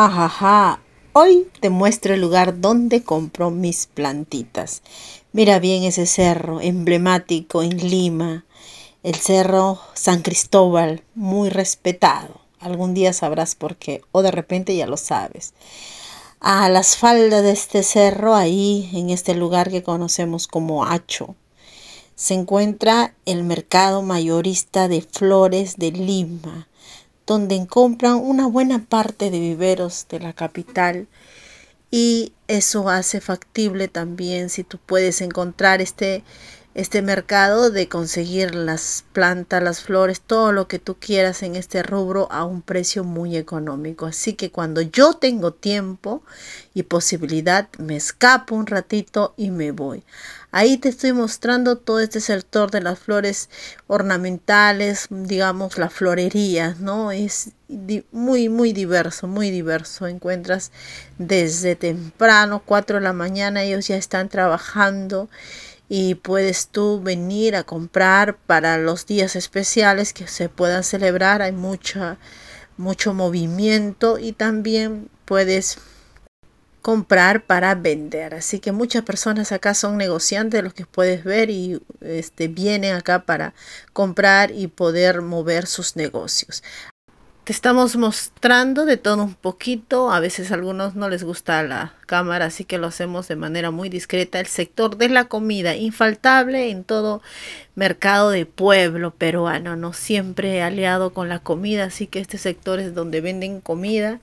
Ajaja, hoy te muestro el lugar donde compro mis plantitas. Mira bien ese cerro emblemático en Lima, el cerro San Cristóbal, muy respetado. Algún día sabrás por qué, o de repente ya lo sabes. A las faldas de este cerro, ahí en este lugar que conocemos como Hacho, se encuentra el mercado mayorista de flores de Lima donde compran una buena parte de viveros de la capital y eso hace factible también si tú puedes encontrar este este mercado de conseguir las plantas, las flores, todo lo que tú quieras en este rubro a un precio muy económico. Así que cuando yo tengo tiempo y posibilidad, me escapo un ratito y me voy. Ahí te estoy mostrando todo este sector de las flores ornamentales, digamos las florería ¿no? Es muy, muy diverso, muy diverso. Encuentras desde temprano, 4 de la mañana, ellos ya están trabajando y puedes tú venir a comprar para los días especiales que se puedan celebrar. Hay mucha, mucho movimiento y también puedes comprar para vender. Así que muchas personas acá son negociantes, los que puedes ver y este, vienen acá para comprar y poder mover sus negocios te estamos mostrando de todo un poquito. A veces a algunos no les gusta la cámara, así que lo hacemos de manera muy discreta. El sector de la comida, infaltable en todo mercado de pueblo peruano, no siempre aliado con la comida, así que este sector es donde venden comida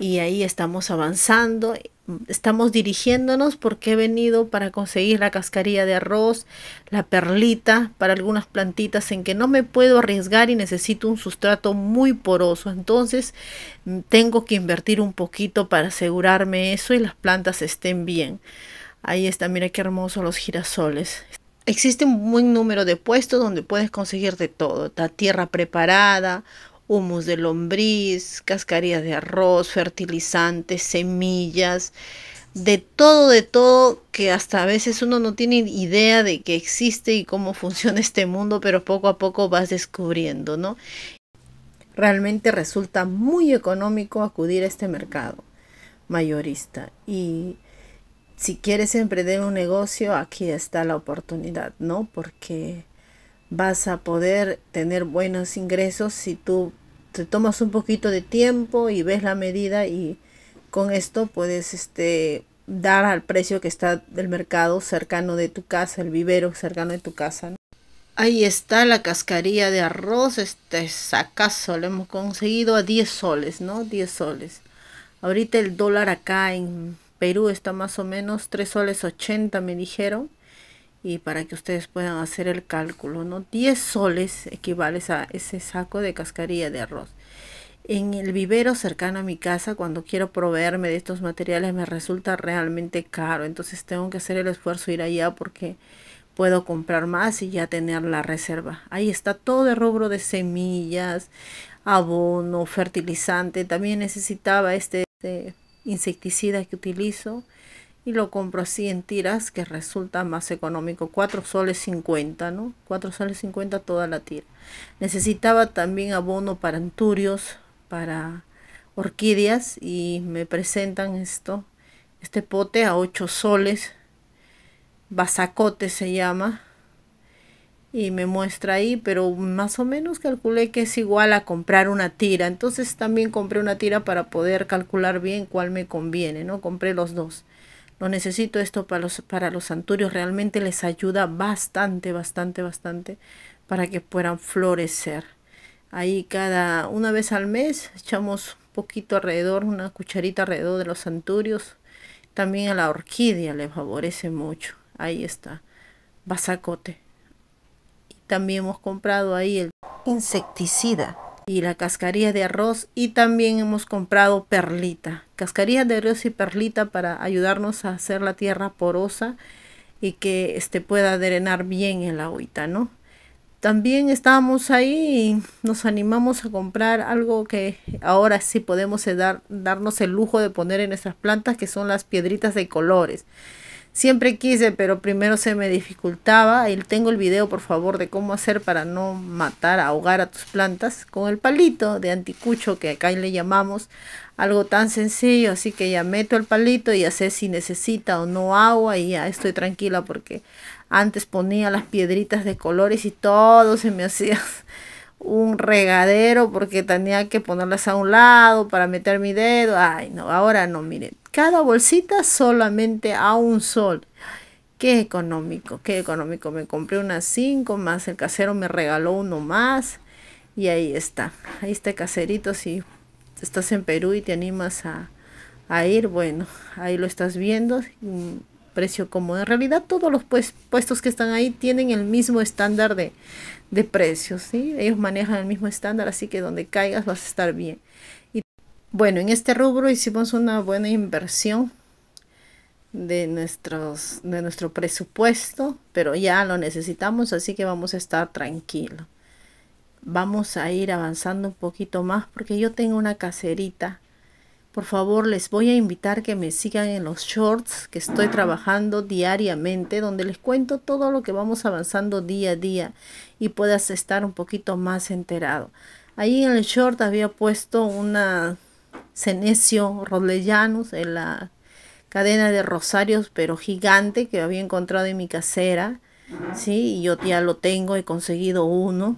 y ahí estamos avanzando estamos dirigiéndonos porque he venido para conseguir la cascarilla de arroz, la perlita para algunas plantitas en que no me puedo arriesgar y necesito un sustrato muy poroso. Entonces mm, tengo que invertir un poquito para asegurarme eso y las plantas estén bien. Ahí está, mira qué hermosos los girasoles. Existe un buen número de puestos donde puedes conseguir de todo, la tierra preparada, humus de lombriz, cascarías de arroz, fertilizantes, semillas, de todo, de todo, que hasta a veces uno no tiene idea de que existe y cómo funciona este mundo, pero poco a poco vas descubriendo, ¿no? Realmente resulta muy económico acudir a este mercado mayorista y si quieres emprender un negocio, aquí está la oportunidad, ¿no? Porque vas a poder tener buenos ingresos si tú te tomas un poquito de tiempo y ves la medida y con esto puedes este, dar al precio que está del mercado cercano de tu casa, el vivero cercano de tu casa. Ahí está la cascarilla de arroz, este sacaso lo hemos conseguido a 10 soles, ¿no? 10 soles. Ahorita el dólar acá en Perú está más o menos 3 soles 80, me dijeron y para que ustedes puedan hacer el cálculo, ¿no? 10 soles equivale a ese saco de cascarilla de arroz. En el vivero cercano a mi casa, cuando quiero proveerme de estos materiales, me resulta realmente caro. Entonces tengo que hacer el esfuerzo de ir allá porque puedo comprar más y ya tener la reserva. Ahí está todo el rubro de semillas, abono, fertilizante. También necesitaba este, este insecticida que utilizo y lo compro así en tiras que resulta más económico, 4 soles 50, ¿no? 4 soles 50 toda la tira. Necesitaba también abono para anturios, para orquídeas y me presentan esto, este pote a 8 soles, basacote se llama. Y me muestra ahí, pero más o menos calculé que es igual a comprar una tira. Entonces también compré una tira para poder calcular bien cuál me conviene, ¿no? Compré los dos. Lo necesito esto para los, para los santurios. Realmente les ayuda bastante, bastante, bastante para que puedan florecer. Ahí cada una vez al mes echamos un poquito alrededor, una cucharita alrededor de los santurios. También a la orquídea le favorece mucho. Ahí está, basacote. Y también hemos comprado ahí el insecticida y la cascarilla de arroz y también hemos comprado perlita, cascarilla de arroz y perlita para ayudarnos a hacer la tierra porosa y que este pueda drenar bien el agüita, ¿no? También estábamos ahí y nos animamos a comprar algo que ahora sí podemos eh, darnos el lujo de poner en nuestras plantas, que son las piedritas de colores. Siempre quise, pero primero se me dificultaba. Y tengo el video, por favor, de cómo hacer para no matar, ahogar a tus plantas con el palito de anticucho que acá le llamamos. Algo tan sencillo, así que ya meto el palito y ya sé si necesita o no agua y ya estoy tranquila porque antes ponía las piedritas de colores y todo se me hacía un regadero porque tenía que ponerlas a un lado para meter mi dedo. Ay, no, ahora no, miren. Cada bolsita solamente a un sol. Qué económico, qué económico. Me compré unas cinco más, el casero me regaló uno más. Y ahí está. Ahí está caserito. Si estás en Perú y te animas a, a ir, bueno, ahí lo estás viendo. Mm, precio como En realidad todos los pues, puestos que están ahí tienen el mismo estándar de, precios, ¿sí? Ellos manejan el mismo estándar, así que donde caigas vas a estar bien. Y bueno, en este rubro hicimos una buena inversión de, nuestros, de nuestro presupuesto, pero ya lo necesitamos, así que vamos a estar tranquilo Vamos a ir avanzando un poquito más porque yo tengo una caserita por favor, les voy a invitar que me sigan en los shorts que estoy trabajando diariamente, donde les cuento todo lo que vamos avanzando día a día y puedas estar un poquito más enterado. Ahí en el short había puesto una Cenecio rodellanos en la cadena de rosarios, pero gigante que había encontrado en mi casera. Sí, y yo ya lo tengo, he conseguido uno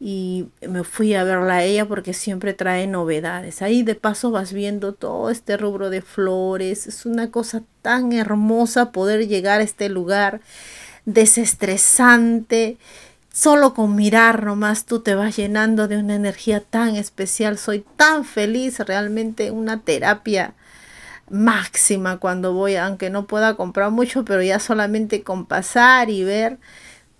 y me fui a verla a ella porque siempre trae novedades. Ahí de paso vas viendo todo este rubro de flores. Es una cosa tan hermosa poder llegar a este lugar desestresante. Solo con mirar nomás tú te vas llenando de una energía tan especial. Soy tan feliz, realmente una terapia máxima cuando voy, aunque no pueda comprar mucho, pero ya solamente con pasar y ver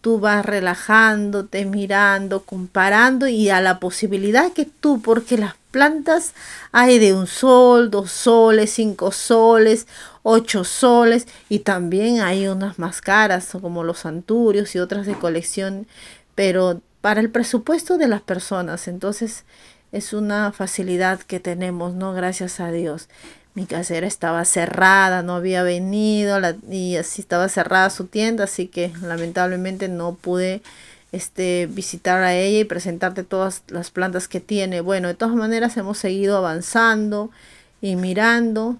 tú vas relajándote, mirando, comparando y a la posibilidad que tú, porque las plantas hay de un sol, dos soles, cinco soles, ocho soles y también hay unas más caras como los santurios y otras de colección, pero para el presupuesto de las personas, entonces es una facilidad que tenemos, ¿no? Gracias a Dios mi casera estaba cerrada, no había venido y así estaba cerrada su tienda, así que lamentablemente no pude este, visitar a ella y presentarte todas las plantas que tiene. Bueno, de todas maneras hemos seguido avanzando y mirando.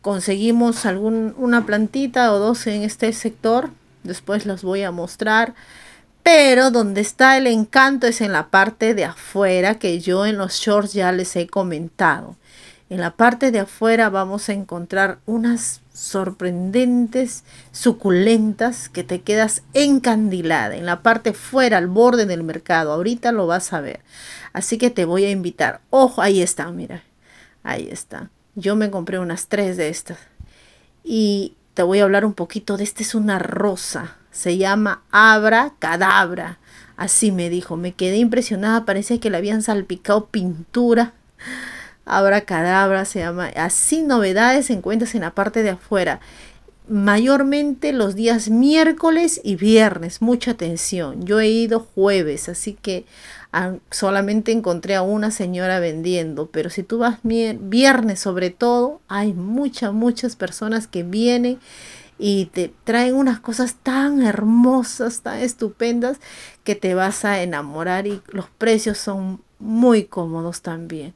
Conseguimos algún, una plantita o dos en este sector, después las voy a mostrar. Pero donde está el encanto es en la parte de afuera que yo en los shorts ya les he comentado. En la parte de afuera vamos a encontrar unas sorprendentes suculentas que te quedas encandilada en la parte fuera al borde del mercado ahorita lo vas a ver así que te voy a invitar ojo ahí está mira ahí está yo me compré unas tres de estas y te voy a hablar un poquito de esta es una rosa se llama abra cadabra así me dijo me quedé impresionada parecía que le habían salpicado pintura Abracadabra se llama. Así novedades encuentras en la parte de afuera. Mayormente los días miércoles y viernes. Mucha atención. Yo he ido jueves, así que ah, solamente encontré a una señora vendiendo. Pero si tú vas viernes sobre todo, hay muchas, muchas personas que vienen y te traen unas cosas tan hermosas, tan estupendas, que te vas a enamorar y los precios son muy cómodos también.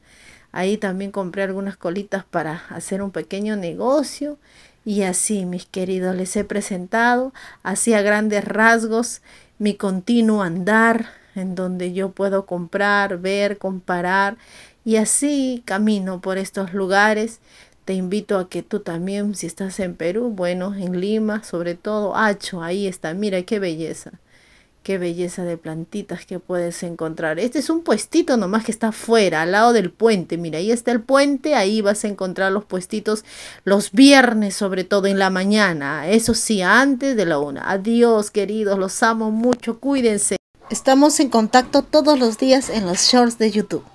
Ahí también compré algunas colitas para hacer un pequeño negocio. Y así, mis queridos, les he presentado, así a grandes rasgos, mi continuo andar, en donde yo puedo comprar, ver, comparar. Y así camino por estos lugares. Te invito a que tú también, si estás en Perú, bueno, en Lima, sobre todo, Hacho, ahí está, mira qué belleza. Qué belleza de plantitas que puedes encontrar. Este es un puestito nomás que está afuera, al lado del puente. Mira, ahí está el puente, ahí vas a encontrar los puestitos los viernes, sobre todo en la mañana. Eso sí, antes de la una. Adiós, queridos, los amo mucho, cuídense. Estamos en contacto todos los días en los shorts de YouTube.